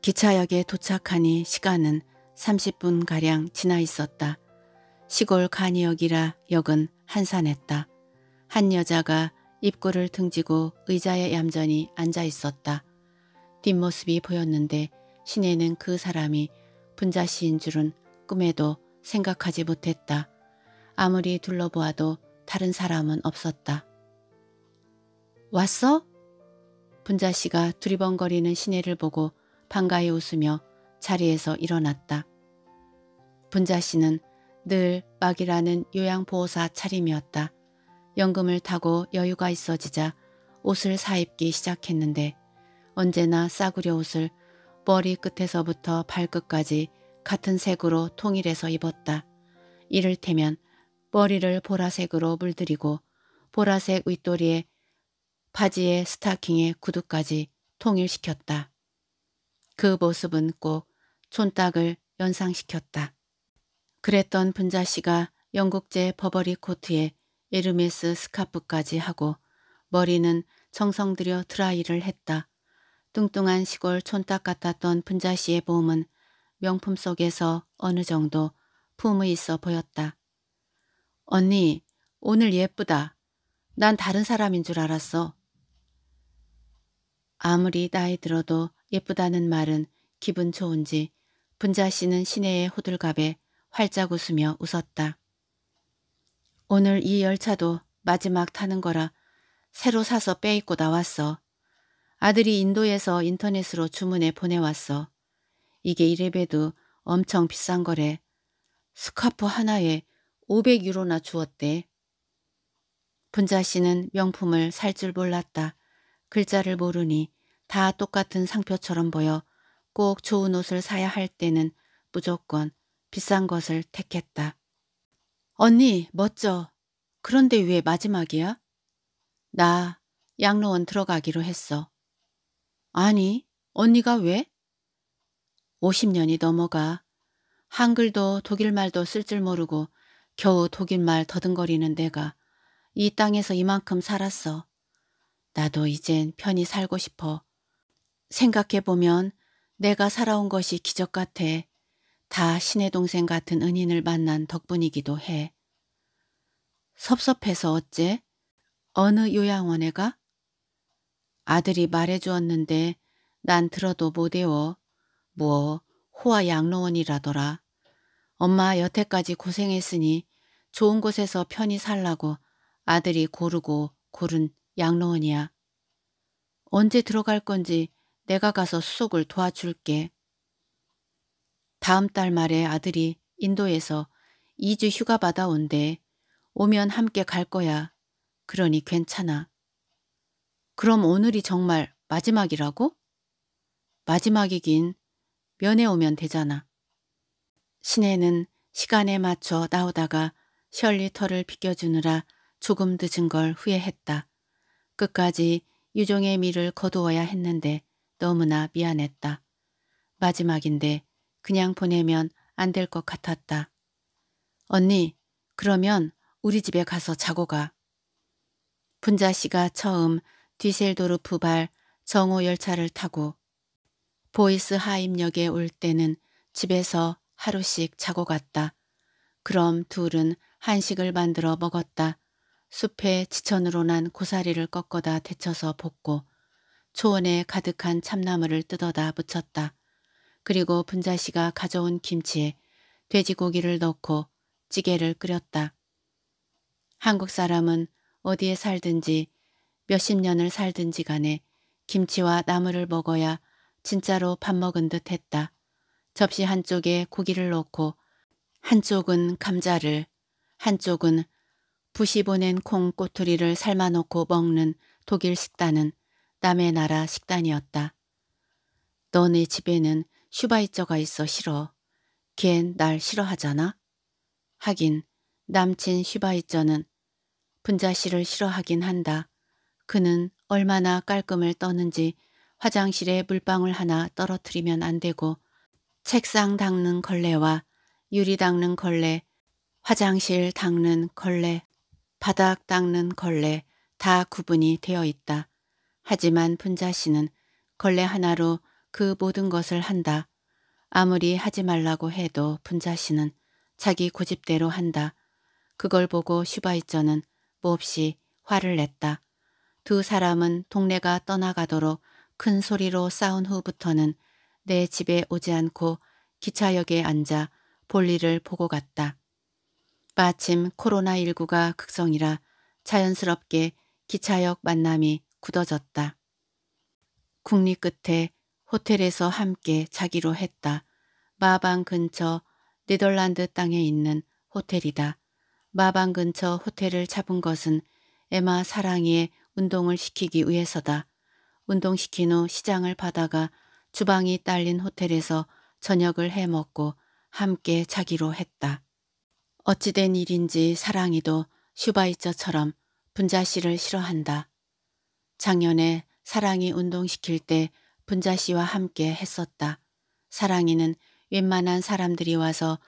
기차역에 도착하니 시간은 30분가량 지나 있었다. 시골 간이역이라 역은 한산했다. 한 여자가 입구를 등지고 의자에 얌전히 앉아 있었다. 뒷모습이 보였는데 시내는 그 사람이 분자씨인 줄은 꿈에도 생각하지 못했다. 아무리 둘러보아도 다른 사람은 없었다. 왔어? 분자씨가 두리번거리는 시내를 보고 반가이 웃으며 자리에서 일어났다. 분자 씨는 늘 막이라는 요양보호사 차림이었다. 연금을 타고 여유가 있어지자 옷을 사입기 시작했는데 언제나 싸구려 옷을 머리 끝에서부터 발끝까지 같은 색으로 통일해서 입었다. 이를테면 머리를 보라색으로 물들이고 보라색 윗도리에 바지에 스타킹에 구두까지 통일시켰다. 그 모습은 꼭 촌딱을 연상시켰다. 그랬던 분자씨가 영국제 버버리 코트에 에르메스 스카프까지 하고 머리는 정성들여 드라이를 했다. 뚱뚱한 시골 촌딱 같았던 분자씨의 몸은 명품 속에서 어느 정도 품이 있어 보였다. 언니, 오늘 예쁘다. 난 다른 사람인 줄 알았어. 아무리 나이 들어도 예쁘다는 말은 기분 좋은지 분자 씨는 시내의 호들갑에 활짝 웃으며 웃었다. 오늘 이 열차도 마지막 타는 거라 새로 사서 빼입고 나왔어. 아들이 인도에서 인터넷으로 주문해 보내왔어. 이게 이래봬도 엄청 비싼 거래. 스카프 하나에 500유로나 주었대. 분자 씨는 명품을 살 줄 몰랐다. 글자를 모르니 다 똑같은 상표처럼 보여 꼭 좋은 옷을 사야 할 때는 무조건 비싼 것을 택했다. 언니 멋져. 그런데 왜 마지막이야? 나 양로원 들어가기로 했어. 아니 언니가 왜? 50년이 넘어가 한글도 독일말도 쓸 줄 모르고 겨우 독일말 더듬거리는 내가 이 땅에서 이만큼 살았어. 나도 이젠 편히 살고 싶어. 생각해보면 내가 살아온 것이 기적 같아. 다 신의 동생 같은 은인을 만난 덕분이기도 해. 섭섭해서 어째? 어느 요양원에 가? 아들이 말해주었는데 난 들어도 못 외워. 뭐 호화 양로원이라더라. 엄마 여태까지 고생했으니 좋은 곳에서 편히 살라고 아들이 고르고 고른 양로원이야. 언제 들어갈 건지 내가 가서 수속을 도와줄게. 다음 달 말에 아들이 인도에서 2주 휴가 받아온대. 오면 함께 갈 거야. 그러니 괜찮아. 그럼 오늘이 정말 마지막이라고? 마지막이긴 면회 오면 되잖아. 시내는 시간에 맞춰 나오다가 셜리터를 비껴주느라 조금 늦은 걸 후회했다. 끝까지 유종의 미를 거두어야 했는데 너무나 미안했다. 마지막인데 그냥 보내면 안 될 것 같았다. 언니, 그러면 우리 집에 가서 자고 가. 분자 씨가 처음 디셀도르프발 정오 열차를 타고 보이스하임역에 올 때는 집에서 하루씩 자고 갔다. 그럼 둘은 한식을 만들어 먹었다. 숲에 지천으로 난 고사리를 꺾어다 데쳐서 볶고 초원에 가득한 참나물을 뜯어다 붙였다. 그리고 분자씨가 가져온 김치에 돼지고기를 넣고 찌개를 끓였다. 한국 사람은 어디에 살든지 몇십 년을 살든지 간에 김치와 나물을 먹어야 진짜로 밥 먹은 듯 했다. 접시 한쪽에 고기를 넣고 한쪽은 감자를 한쪽은 부시 보낸 콩 꼬투리를 삶아놓고 먹는 독일 식단은 남의 나라 식단이었다. 너네 집에는 슈바이처가 있어 싫어. 걘 날 싫어하잖아. 하긴 남친 슈바이처는 분자씨를 싫어하긴 한다. 그는 얼마나 깔끔을 떠는지 화장실에 물방울 하나 떨어뜨리면 안 되고 책상 닦는 걸레와 유리 닦는 걸레, 화장실 닦는 걸레, 바닥 닦는 걸레 다 구분이 되어 있다. 하지만 분자 씨는 걸레 하나로 그 모든 것을 한다. 아무리 하지 말라고 해도 분자 씨는 자기 고집대로 한다. 그걸 보고 슈바이처는 몹시 화를 냈다. 두 사람은 동네가 떠나가도록 큰 소리로 싸운 후부터는 내 집에 오지 않고 기차역에 앉아 볼일을 보고 갔다. 마침 코로나19가 극성이라 자연스럽게 기차역 만남이 굳어졌다. 국리 끝에 호텔에서 함께 자기로 했다. 마방 근처 네덜란드 땅에 있는 호텔이다. 마방 근처 호텔을 잡은 것은 에마 사랑이의 운동을 시키기 위해서다. 운동시킨 후 시장을 받아가 주방이 딸린 호텔에서 저녁을 해먹고 함께 자기로 했다. 어찌된 일인지 사랑이도 슈바이처처럼 분자씨를 싫어한다. 작년에 사랑이 운동시킬 때 분자 씨와 함께 했었다. 사랑이는 웬만한 사람들이 와서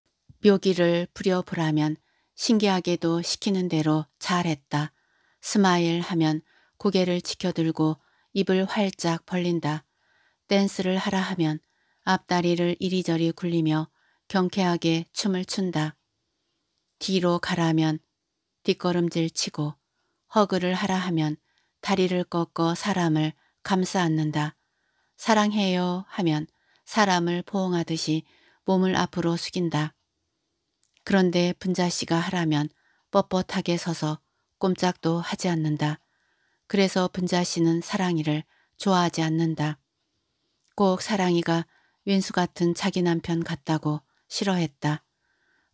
묘기를 부려보라면 신기하게도 시키는 대로 잘했다. 스마일 하면 고개를 치켜들고 입을 활짝 벌린다. 댄스를 하라 하면 앞다리를 이리저리 굴리며 경쾌하게 춤을 춘다. 뒤로 가라면 뒷걸음질 치고 허그를 하라 하면 다리를 꺾어 사람을 감싸 안는다. 사랑해요 하면 사람을 포옹하듯이 몸을 앞으로 숙인다. 그런데 분자씨가 하라면 뻣뻣하게 서서 꼼짝도 하지 않는다. 그래서 분자씨는 사랑이를 좋아하지 않는다. 꼭 사랑이가 윈수 같은 자기 남편 같다고 싫어했다.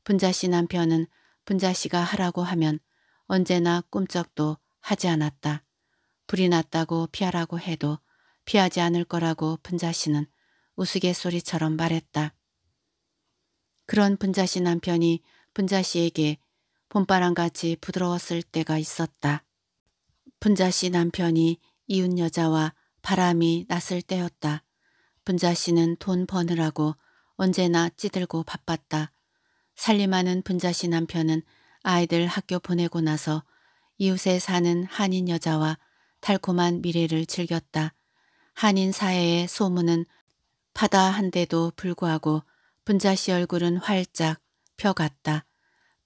분자씨 남편은 분자씨가 하라고 하면 언제나 꼼짝도 하지 않았다. 불이 났다고 피하라고 해도 피하지 않을 거라고 분자씨는 우스갯소리처럼 말했다. 그런 분자씨 남편이 분자씨에게 봄바람같이 부드러웠을 때가 있었다. 분자씨 남편이 이웃 여자와 바람이 났을 때였다. 분자씨는 돈 버느라고 언제나 찌들고 바빴다. 살림하는 분자씨 남편은 아이들 학교 보내고 나서 이웃에 사는 한인 여자와 달콤한 미래를 즐겼다. 한인 사회의 소문은 파다 한데도 불구하고 분자씨 얼굴은 활짝 펴갔다.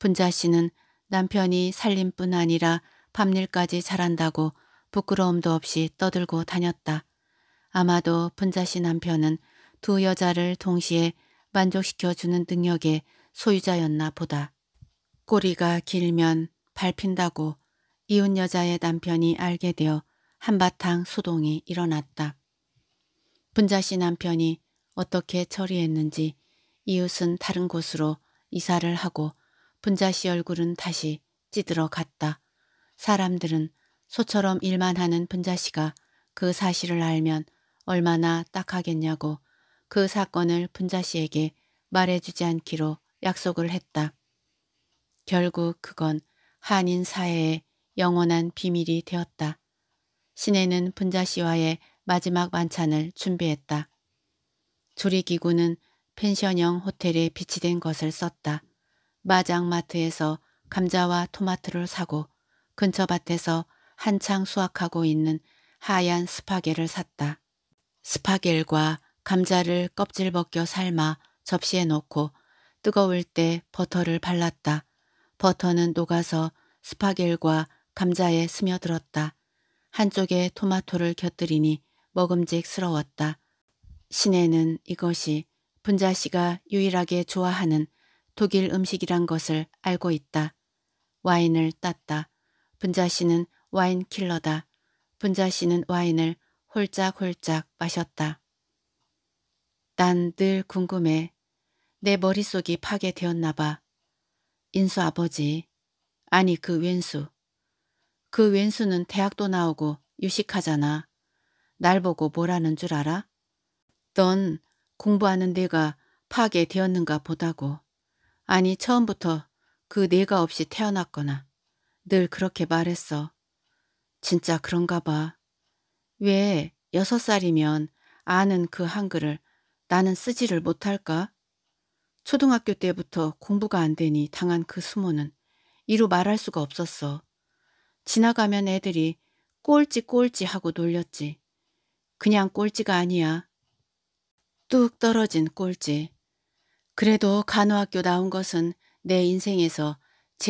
분자씨는 남편이 살림뿐 아니라 밤일까지 잘한다고 부끄러움도 없이 떠들고 다녔다. 아마도 분자씨 남편은 두 여자를 동시에 만족시켜주는 능력의 소유자였나 보다. 꼬리가 길면 밟힌다고 이웃 여자의 남편이 알게 되어 한바탕 소동이 일어났다. 분자씨 남편이 어떻게 처리했는지 이웃은 다른 곳으로 이사를 하고 분자씨 얼굴은 다시 찌들어 갔다. 사람들은 소처럼 일만 하는 분자씨가 그 사실을 알면 얼마나 딱하겠냐고 그 사건을 분자씨에게 말해주지 않기로 약속을 했다. 결국 그건 한인 사회의 영원한 비밀이 되었다. 시내는 분자씨와의 마지막 만찬을 준비했다. 조리기구는 펜션형 호텔에 비치된 것을 썼다. 마장마트에서 감자와 토마토를 사고 근처 밭에서 한창 수확하고 있는 하얀 스파게를 샀다. 스파겔과 감자를 껍질 벗겨 삶아 접시에 넣고 뜨거울 때 버터를 발랐다. 버터는 녹아서 스파겔과 감자에 스며들었다. 한쪽에 토마토를 곁들이니 먹음직스러웠다. 시내는 이것이 분자씨가 유일하게 좋아하는 독일 음식이란 것을 알고 있다. 와인을 땄다. 분자씨는 와인 킬러다. 분자씨는 와인을 홀짝홀짝 마셨다. 난 늘 궁금해. 내 머릿속이 파괴되었나 봐. 인수 아버지. 아니 그 왼수. 그 왼수는 대학도 나오고 유식하잖아. 날 보고 뭐라는 줄 알아? 넌 공부하는 내가 파괴되었는가 보다고. 아니 처음부터 그 내가 없이 태어났거나 늘 그렇게 말했어. 진짜 그런가 봐. 왜 여섯 살이면 아는 그 한글을 나는 쓰지를 못할까? 초등학교 때부터 공부가 안 되니 당한 그 수모는 이루 말할 수가 없었어. 지나가면 애들이 꼴찌 꼴찌 하고 놀렸지. 그냥 꼴찌가 아니야. 뚝 떨어진 꼴찌. 그래도 간호학교 나온 것은 내 인생에서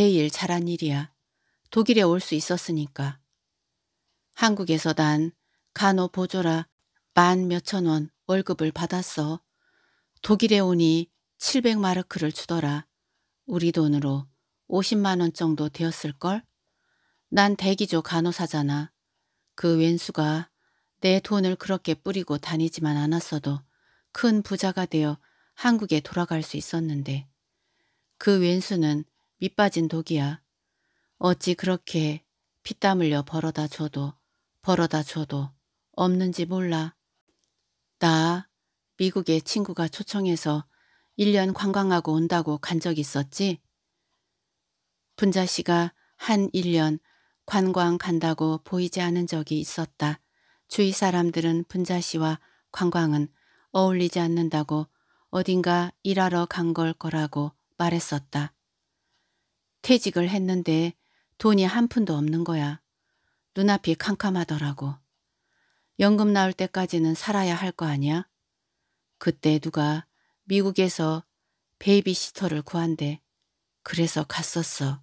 제일 잘한 일이야. 독일에 올 수 있었으니까. 한국에서 난 간호 보조라 만 몇 천 원 월급을 받았어. 독일에 오니 700마르크를 주더라. 우리 돈으로 50만 원 정도 되었을걸? 난 대기조 간호사잖아. 그 왼수가 내 돈을 그렇게 뿌리고 다니지만 않았어도 큰 부자가 되어 한국에 돌아갈 수 있었는데 그 왼수는 밑빠진 독이야. 어찌 그렇게 피땀 흘려 벌어다 줘도 벌어다 줘도 없는지 몰라. 나 미국의 친구가 초청해서 1년 관광하고 온다고 간 적 있었지? 분자 씨가 한 1년 관광 간다고 보이지 않은 적이 있었다. 주위 사람들은 분자씨와 관광은 어울리지 않는다고 어딘가 일하러 간 걸 거라고 말했었다. 퇴직을 했는데 돈이 한 푼도 없는 거야. 눈앞이 캄캄하더라고. 연금 나올 때까지는 살아야 할 거 아니야? 그때 누가 미국에서 베이비시터를 구한대. 그래서 갔었어.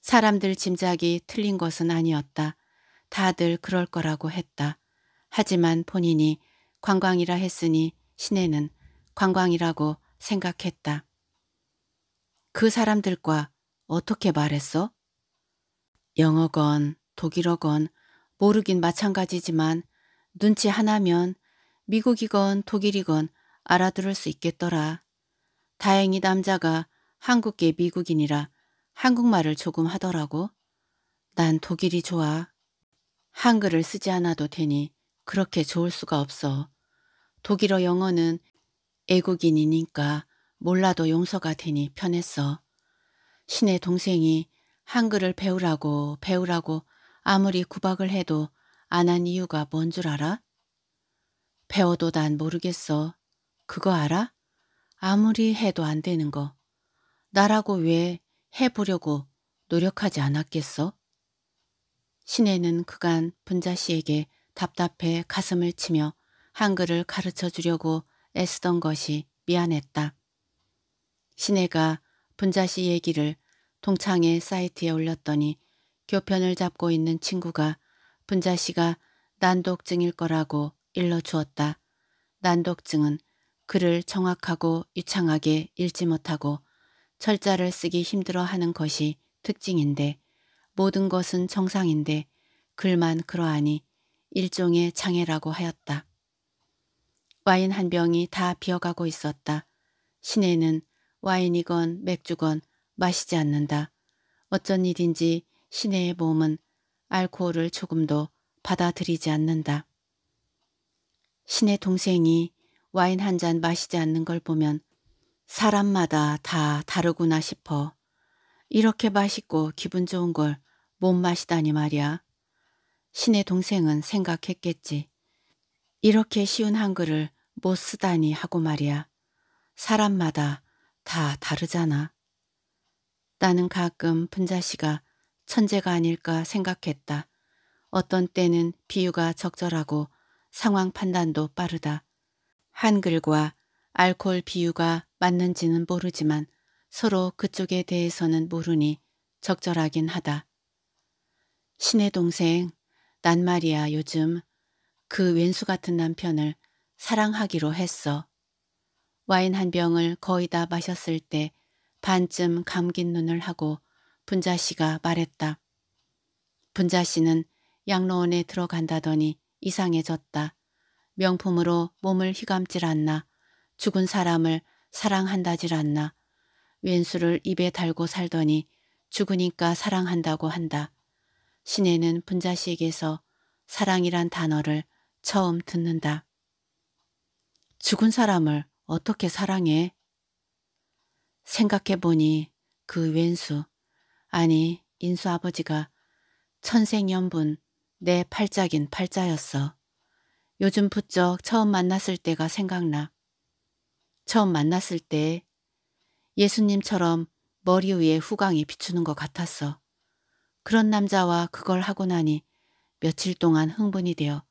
사람들 짐작이 틀린 것은 아니었다. 다들 그럴 거라고 했다. 하지만 본인이 관광이라 했으니 시내는 관광이라고 생각했다. 그 사람들과 어떻게 말했어? 영어건 독일어건 모르긴 마찬가지지만 눈치 하나면 미국이건 독일이건 알아들을 수 있겠더라. 다행히 남자가 한국계 미국인이라 한국말을 조금 하더라고. 난 독일이 좋아. 한글을 쓰지 않아도 되니 그렇게 좋을 수가 없어. 독일어 영어는 애국인이니까 몰라도 용서가 되니 편했어. 신의 동생이 한글을 배우라고 배우라고 아무리 구박을 해도 안 한 이유가 뭔 줄 알아? 배워도 난 모르겠어. 그거 알아? 아무리 해도 안 되는 거. 나라고 왜 해보려고 노력하지 않았겠어? 시내는 그간 분자 씨에게 답답해 가슴을 치며 한글을 가르쳐 주려고 애쓰던 것이 미안했다. 시내가 분자 씨 얘기를 동창회 사이트에 올렸더니 교편을 잡고 있는 친구가 분자 씨가 난독증일 거라고 일러주었다. 난독증은 글을 정확하고 유창하게 읽지 못하고 철자를 쓰기 힘들어하는 것이 특징인데 모든 것은 정상인데 글만 그러하니 일종의 장애라고 하였다. 와인 한 병이 다 비어가고 있었다. 시내는 와인이건 맥주건 마시지 않는다. 어쩐 일인지 시내의 몸은 알코올을 조금도 받아들이지 않는다. 시내 동생이 와인 한 잔 마시지 않는 걸 보면 사람마다 다 다르구나 싶어. 이렇게 맛있고 기분 좋은 걸 못 마시다니 말이야. 신의 동생은 생각했겠지. 이렇게 쉬운 한글을 못 쓰다니 하고 말이야. 사람마다 다 다르잖아. 나는 가끔 분자씨가 천재가 아닐까 생각했다. 어떤 때는 비유가 적절하고 상황 판단도 빠르다. 한글과 알코올 비유가 맞는지는 모르지만 서로 그쪽에 대해서는 모르니 적절하긴 하다. 신의 동생, 난 말이야 요즘 그 왼수 같은 남편을 사랑하기로 했어. 와인 한 병을 거의 다 마셨을 때 반쯤 감긴 눈을 하고 분자 씨가 말했다. 분자 씨는 양로원에 들어간다더니 이상해졌다. 명품으로 몸을 휘감질 않나 죽은 사람을 사랑한다질 않나. 왼수를 입에 달고 살더니 죽으니까 사랑한다고 한다. 신혜는 분자씨에게서 사랑이란 단어를 처음 듣는다. 죽은 사람을 어떻게 사랑해? 생각해보니 그 왼수, 아니 인수 아버지가 천생연분 내 팔자긴 팔자였어. 요즘 부쩍 처음 만났을 때가 생각나. 처음 만났을 때 예수님처럼 머리 위에 후광이 비추는 것 같았어. 그런 남자와 그걸 하고 나니 며칠 동안 흥분이 되어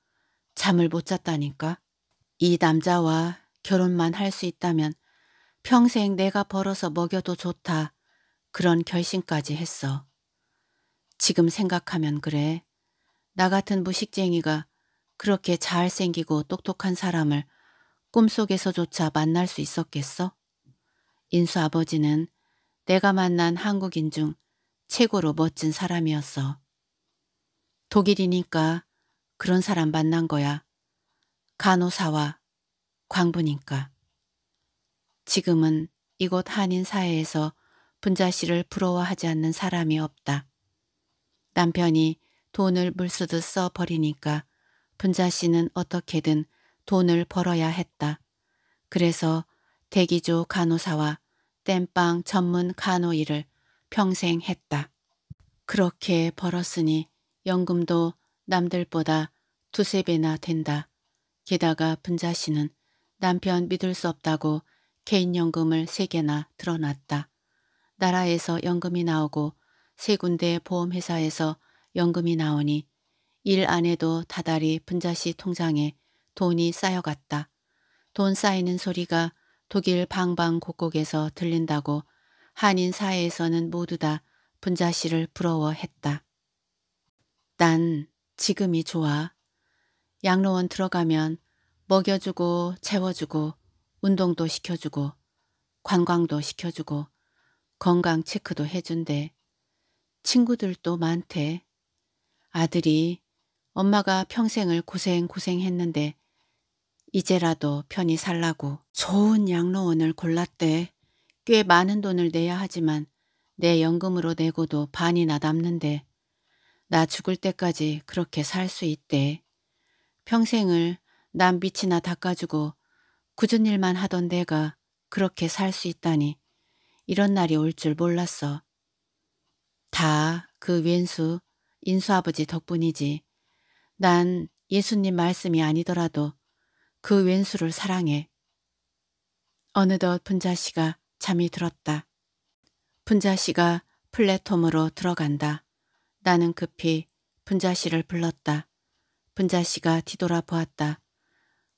잠을 못 잤다니까. 이 남자와 결혼만 할 수 있다면 평생 내가 벌어서 먹여도 좋다. 그런 결심까지 했어. 지금 생각하면 그래. 나 같은 무식쟁이가 그렇게 잘생기고 똑똑한 사람을 꿈속에서조차 만날 수 있었겠어? 인수 아버지는 내가 만난 한국인 중 최고로 멋진 사람이었어. 독일이니까 그런 사람 만난 거야. 간호사와 광부니까. 지금은 이곳 한인 사회에서 분자씨를 부러워하지 않는 사람이 없다. 남편이 돈을 물쓰듯 써버리니까 분자씨는 어떻게든 돈을 벌어야 했다. 그래서 대기조 간호사와 땜빵 전문 간호 일을 평생 했다. 그렇게 벌었으니 연금도 남들보다 두세 배나 된다. 게다가 분자씨는 남편 믿을 수 없다고 개인연금을 세 개나 들어놨다. 나라에서 연금이 나오고 세 군데 보험회사에서 연금이 나오니 일 안 해도 다달이 분자씨 통장에 돈이 쌓여갔다. 돈 쌓이는 소리가 독일 방방곡곡에서 들린다고 한인 사회에서는 모두 다 분자씨를 부러워했다. 난 지금이 좋아. 양로원 들어가면 먹여주고 채워주고 운동도 시켜주고 관광도 시켜주고 건강 체크도 해준대. 친구들도 많대. 아들이 엄마가 평생을 고생고생했는데 이제라도 편히 살라고 좋은 양로원을 골랐대. 꽤 많은 돈을 내야 하지만 내 연금으로 내고도 반이나 남는데 나 죽을 때까지 그렇게 살 수 있대. 평생을 난 빛이나 닦아주고 굳은 일만 하던 내가 그렇게 살 수 있다니 이런 날이 올 줄 몰랐어. 다 그 왼수 인수아버지 덕분이지. 난 예수님 말씀이 아니더라도 그 왼수를 사랑해. 어느덧 분자씨가 잠이 들었다. 분자씨가 플랫폼으로 들어간다. 나는 급히 분자씨를 불렀다. 분자씨가 뒤돌아 보았다.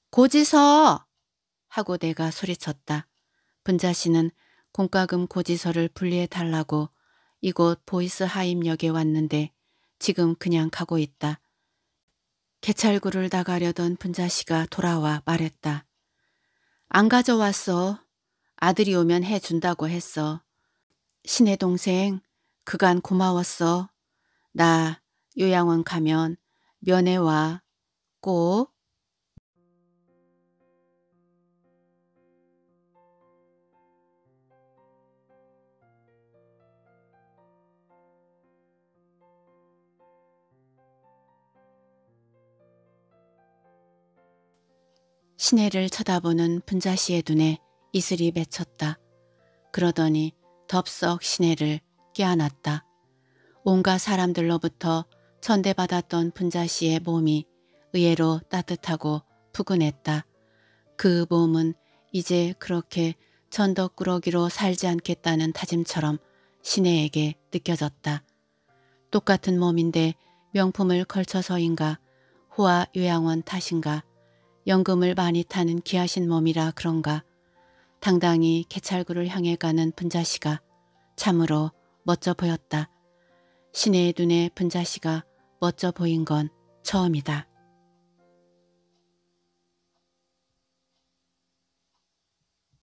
고지서! 하고 내가 소리쳤다. 분자씨는 공과금 고지서를 분리해 달라고 이곳 보이스 하임역에 왔는데 지금 그냥 가고 있다. 개찰구를 나가려던 분자씨가 돌아와 말했다. 안 가져왔어. 아들이 오면 해준다고 했어. 신의 동생, 그간 고마웠어. 나 요양원 가면 면회 와. 꼭. 시내를 쳐다보는 분자씨의 눈에 이슬이 맺혔다. 그러더니 덥석 시내를 깨어났다. 온갖 사람들로부터 천대받았던 분자씨의 몸이 의외로 따뜻하고 푸근했다. 그 몸은 이제 그렇게 천덕꾸러기로 살지 않겠다는 다짐처럼 시내에게 느껴졌다. 똑같은 몸인데 명품을 걸쳐서인가 호화 요양원 탓인가 연금을 많이 타는 귀하신 몸이라 그런가 당당히 개찰구를 향해 가는 분자씨가 참으로 멋져 보였다. 시내의 눈에 분자씨가 멋져 보인 건 처음이다.